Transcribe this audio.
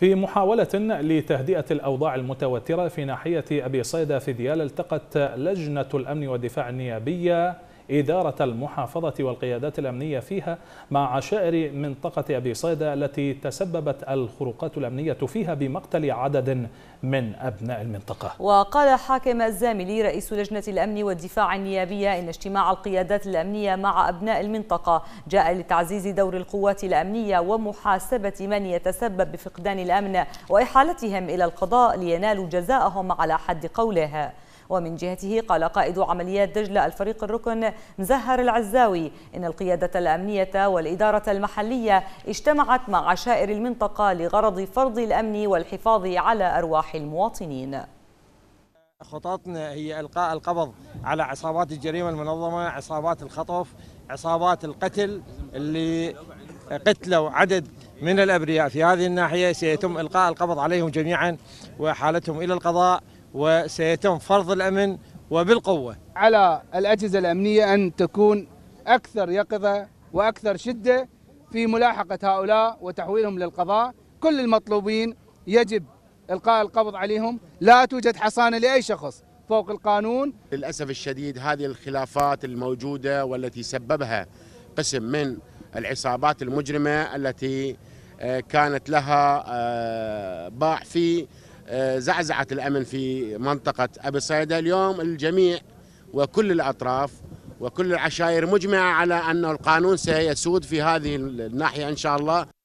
في محاولة لتهدئة الأوضاع المتوترة في ناحية أبي صيدا في ديال التقت لجنة الأمن والدفاع النيابية إدارة المحافظة والقيادات الأمنية فيها مع عشائر منطقة أبي صيدا التي تسببت الخروقات الأمنية فيها بمقتل عدد من أبناء المنطقة وقال حاكم الزاملي رئيس لجنة الأمن والدفاع النيابية إن اجتماع القيادات الأمنية مع أبناء المنطقة جاء لتعزيز دور القوات الأمنية ومحاسبة من يتسبب بفقدان الأمن وإحالتهم إلى القضاء لينالوا جزاءهم على حد قوله ومن جهته قال قائد عمليات دجلة الفريق الركن مزهر العزاوي إن القيادة الأمنية والإدارة المحلية اجتمعت مع عشائر المنطقة لغرض فرض الأمن والحفاظ على أرواح المواطنين خططنا هي القاء القبض على عصابات الجريمه المنظمه، عصابات الخطف، عصابات القتل اللي قتلوا عدد من الابرياء في هذه الناحيه سيتم القاء القبض عليهم جميعا واحالتهم الى القضاء وسيتم فرض الأمن وبالقوة على الأجهزة الأمنية أن تكون أكثر يقظة وأكثر شدة في ملاحقة هؤلاء وتحويلهم للقضاء كل المطلوبين يجب إلقاء القبض عليهم لا توجد حصانة لأي شخص فوق القانون للأسف الشديد هذه الخلافات الموجودة والتي سببها قسم من العصابات المجرمة التي آه، كانت لها آه، باع في آه، زعزعة الأمن في منطقة أبي صيدا اليوم الجميع وكل الأطراف وكل العشائر مجمعة على أن القانون سيسود في هذه الناحية إن شاء الله